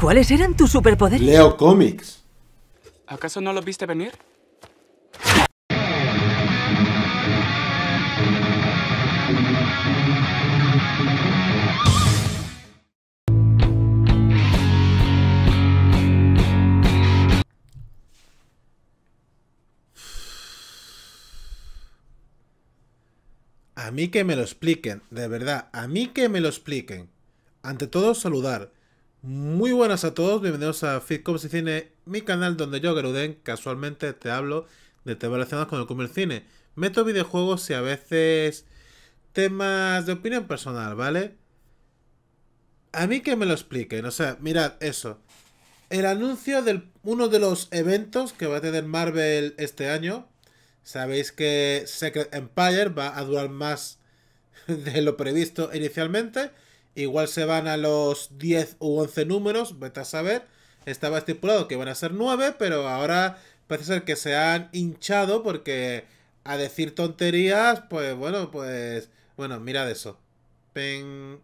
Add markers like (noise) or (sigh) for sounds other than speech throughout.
¿Cuáles eran tus superpoderes? Leo cómics. ¿Acaso no los viste venir? A mí que me lo expliquen, de verdad, a mí que me lo expliquen. Ante todo, saludar. Muy buenas a todos, bienvenidos a y Cine, mi canal donde yo, Geruden, casualmente te hablo de temas relacionados con el comer cine. Meto videojuegos y a veces temas de opinión personal, ¿vale? A mí que me lo expliquen, o sea, mirad eso. El anuncio de uno de los eventos que va a tener Marvel este año. Sabéis que Secret Empire va a durar más (laughs) de lo previsto inicialmente. Igual se van a los 10 u 11 números, vete a saber. Estaba estipulado que van a ser 9, pero ahora parece ser que se han hinchado porque a decir tonterías, pues bueno, pues... Bueno, mirad eso. Pen...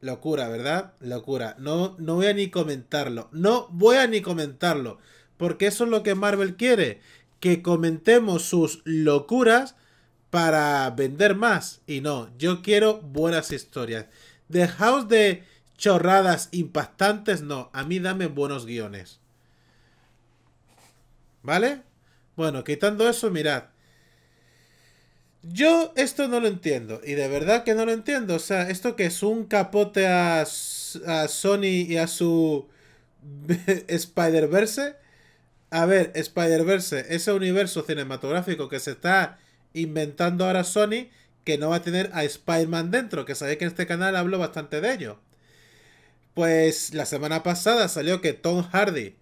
Locura, ¿verdad? Locura. No, no voy a ni comentarlo. No voy a ni comentarlo. Porque eso es lo que Marvel quiere. Que comentemos sus locuras para vender más. Y no, yo quiero buenas historias. Dejaos de chorradas impactantes, no. A mí dame buenos guiones. ¿Vale? Bueno, quitando eso, mirad. Yo esto no lo entiendo. Y de verdad que no lo entiendo. O sea, esto que es un capote a, a Sony y a su (laughs) Spider-Verse. A ver, Spider-Verse, ese universo cinematográfico que se está inventando ahora Sony que no va a tener a Spider-Man dentro, que sabéis que en este canal hablo bastante de ello. Pues la semana pasada salió que Tom Hardy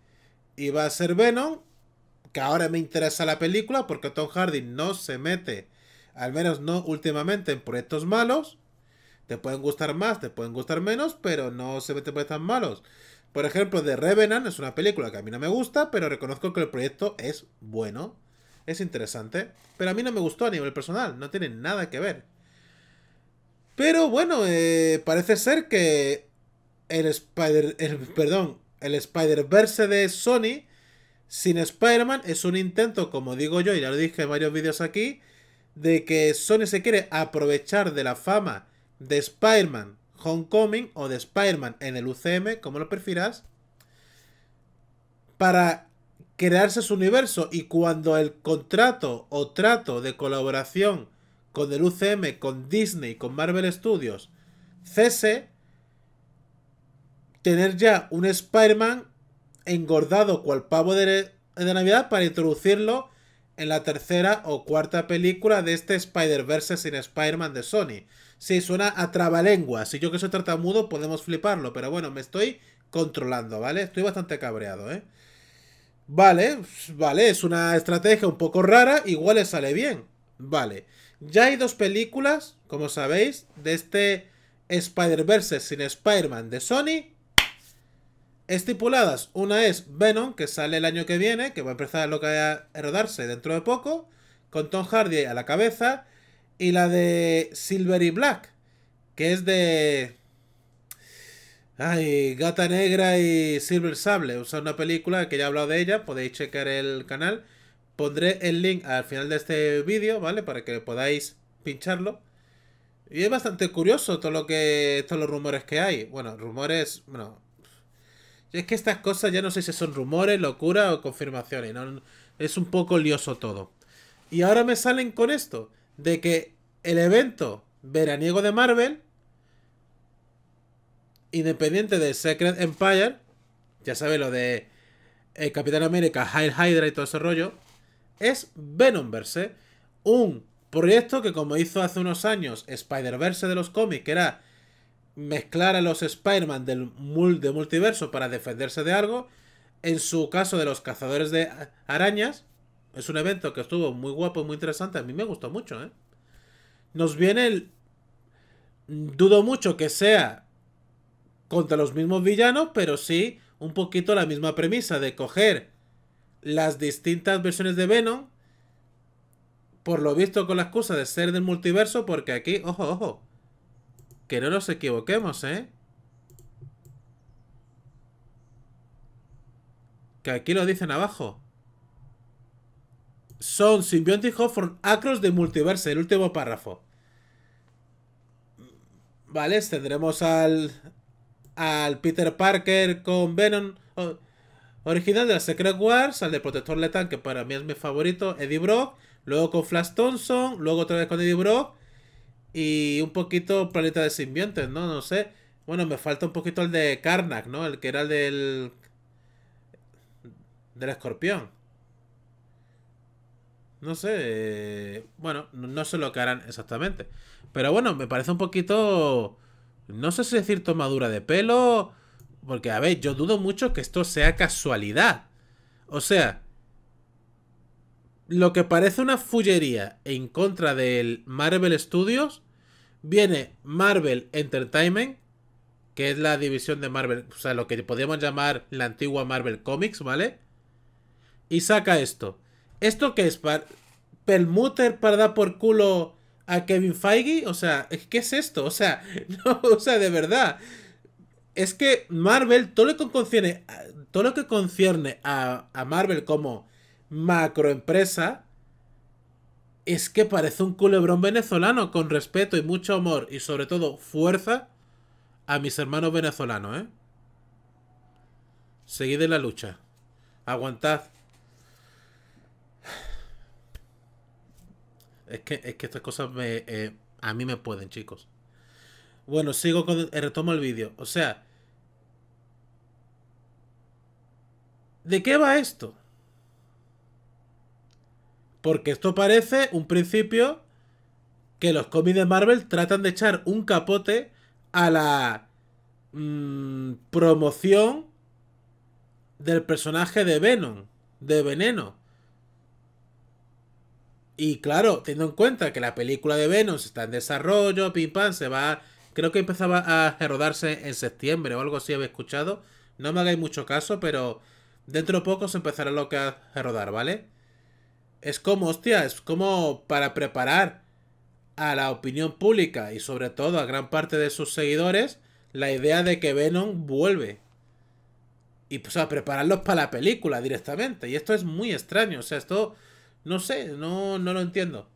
iba a ser Venom, que ahora me interesa la película porque Tom Hardy no se mete, al menos no últimamente, en proyectos malos. Te pueden gustar más, te pueden gustar menos, pero no se mete en proyectos malos. Por ejemplo, The Revenant es una película que a mí no me gusta, pero reconozco que el proyecto es bueno es interesante, pero a mí no me gustó a nivel personal, no tiene nada que ver. Pero bueno, eh, parece ser que el Spider, perdón, el Spider-Verse de Sony sin Spider-Man es un intento, como digo yo, y ya lo dije en varios vídeos aquí, de que Sony se quiere aprovechar de la fama de Spider-Man Homecoming o de Spider-Man en el UCM, como lo prefieras, para crearse su universo y cuando el contrato o trato de colaboración con el UCM, con Disney, con Marvel Studios cese, tener ya un Spider-Man engordado cual pavo de, Navidad para introducirlo en la tercera o cuarta película de este Spider-Verse sin Spider-Man de Sony. Sí, suena a trabalengua. Si yo que soy mudo podemos fliparlo, pero bueno, me estoy controlando, ¿vale? Estoy bastante cabreado, ¿eh? Vale, vale, es una estrategia un poco rara, igual le sale bien. Vale, ya hay dos películas, como sabéis, de este Spider-Verse sin Spider-Man de Sony. Estipuladas, una es Venom, que sale el año que viene, que va a empezar lo que a rodarse dentro de poco, con Tom Hardy a la cabeza, y la de Silver y Black, que es de Ay, ah, Gata Negra y Silver Sable. usa una película que ya he hablado de ella. Podéis checar el canal. Pondré el link al final de este vídeo, ¿vale? Para que podáis pincharlo. Y es bastante curioso todo lo que. todos los rumores que hay. Bueno, rumores. Bueno. Es que estas cosas ya no sé si son rumores, locura o confirmaciones. Es un poco lioso todo. Y ahora me salen con esto. De que el evento veraniego de Marvel independiente de Secret Empire, ya sabe lo de eh, Capitán América, High Hydra y todo ese rollo, es Venomverse, un proyecto que como hizo hace unos años Spider-Verse de los cómics, que era mezclar a los Spider-Man del de multiverso para defenderse de algo, en su caso de los cazadores de arañas, es un evento que estuvo muy guapo, muy interesante, a mí me gustó mucho, ¿eh? Nos viene el... Dudo mucho que sea contra los mismos villanos, pero sí un poquito la misma premisa de coger las distintas versiones de Venom, por lo visto con la excusa de ser del multiverso, porque aquí, ojo, ojo, que no nos equivoquemos, ¿eh? Que aquí lo dicen abajo. Son Symbiontic from Across de multiverso el último párrafo. Vale, tendremos al, al Peter Parker con Venom. original de la Secret Wars, al de Protector Letal, que para mí es mi favorito, Eddie Brock. Luego con Flash Thompson, luego otra vez con Eddie Brock. Y un poquito Planeta de Simbiontes, ¿no? No sé. Bueno, me falta un poquito el de Karnak, ¿no? El que era el del. del escorpión. No sé. Eh, bueno, no sé lo que harán exactamente. Pero bueno, me parece un poquito no sé si decir tomadura de pelo. Porque, a ver, yo dudo mucho que esto sea casualidad. O sea, lo que parece una fullería en contra del Marvel Studios, viene Marvel Entertainment, que es la división de Marvel, o sea, lo que podríamos llamar la antigua Marvel Comics, ¿vale? Y saca esto. ¿Esto qué es? Para... ¿Permuter para dar por culo a Kevin Feige, o sea, ¿qué es esto? O sea, (laughs) no, o sea, de verdad. Es que Marvel, todo lo que concierne, todo lo que concierne a, a Marvel como macroempresa, es que parece un culebrón venezolano, con respeto y mucho amor y sobre todo fuerza a mis hermanos venezolanos, ¿eh? Seguid en la lucha. Aguantad. Es que, estas cosas eh, a mí me pueden, chicos. Bueno, sigo con. Eh, retomo el vídeo. O sea. ¿De qué va esto? Porque esto parece un principio que los cómics de Marvel tratan de echar un capote a la mm, promoción del personaje de Venom, de Veneno. Y claro, teniendo en cuenta que la película de Venom está en desarrollo, pim pam, se va. Creo que empezaba a rodarse en septiembre o algo así, había escuchado. No me hagáis mucho caso, pero dentro de poco se empezará lo que a rodar, ¿vale? Es como, hostia, es como para preparar a la opinión pública y sobre todo a gran parte de sus seguidores la idea de que Venom vuelve. Y pues a prepararlos para la película directamente. Y esto es muy extraño, o sea, esto no sé, no, no lo entiendo.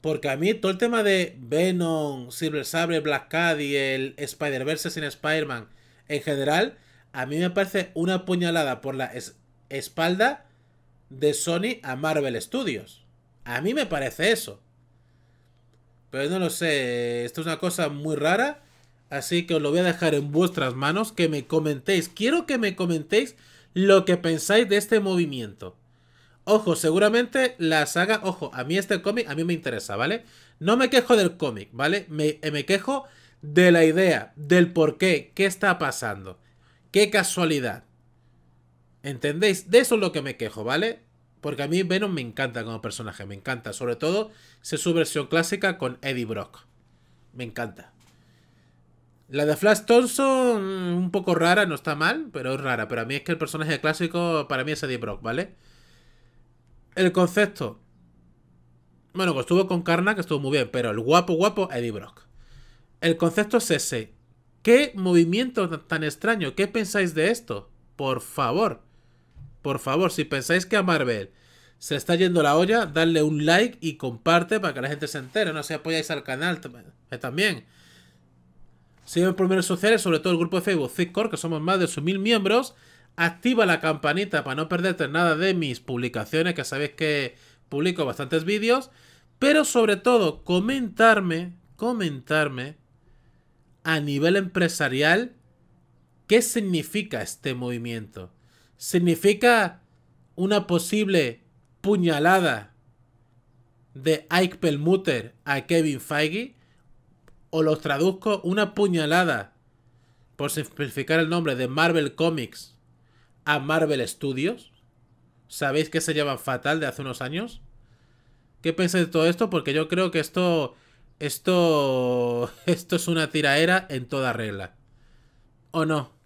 Porque a mí todo el tema de Venom, Silver Sable, Black Y el Spider-Verse sin Spider-Man, en general, a mí me parece una puñalada por la espalda de Sony a Marvel Studios. A mí me parece eso. Pero no lo sé, esto es una cosa muy rara. Así que os lo voy a dejar en vuestras manos, que me comentéis. Quiero que me comentéis lo que pensáis de este movimiento. Ojo, seguramente la saga, ojo, a mí este cómic, a mí me interesa, ¿vale? No me quejo del cómic, ¿vale? Eh, me, quejo de la idea, del por qué, qué está pasando, qué casualidad. ¿Entendéis? De eso es lo que me quejo, ¿vale? Porque a mí Venom me encanta como personaje, me encanta. Sobre todo, es su versión clásica con Eddie Brock. Me encanta. La de Flash Thompson, mm, un poco rara, no está mal, pero es rara. Pero a mí es que el personaje clásico, para mí es Eddie Brock, ¿vale? el concepto. Bueno, que pues estuvo con Karnak, que estuvo muy bien, pero el guapo, guapo, Eddie Brock. El concepto es ese. ¿Qué movimiento tan extraño? ¿Qué pensáis de esto? Por favor. Por favor, si pensáis que a Marvel se está yendo la olla, darle un like y comparte para que la gente se entere. No se si apoyáis al canal eh, también. Sígueme por redes sociales, sobre todo el grupo de Facebook Zipcore, que somos más de mil miembros activa la campanita para no perderte nada de mis publicaciones, que sabéis que publico bastantes vídeos, pero sobre todo comentarme, comentarme a nivel empresarial qué significa este movimiento. ¿Significa una posible puñalada de Ike Perlmutter a Kevin Feige? ¿O los traduzco una puñalada, por simplificar el nombre, de Marvel Comics Marvel Studios. ¿Sabéis que se llevan fatal de hace unos años? ¿Qué pensáis de todo esto? Porque yo creo que esto. Esto. (laughs) Esto es una tiraera en toda regla. ¿O no?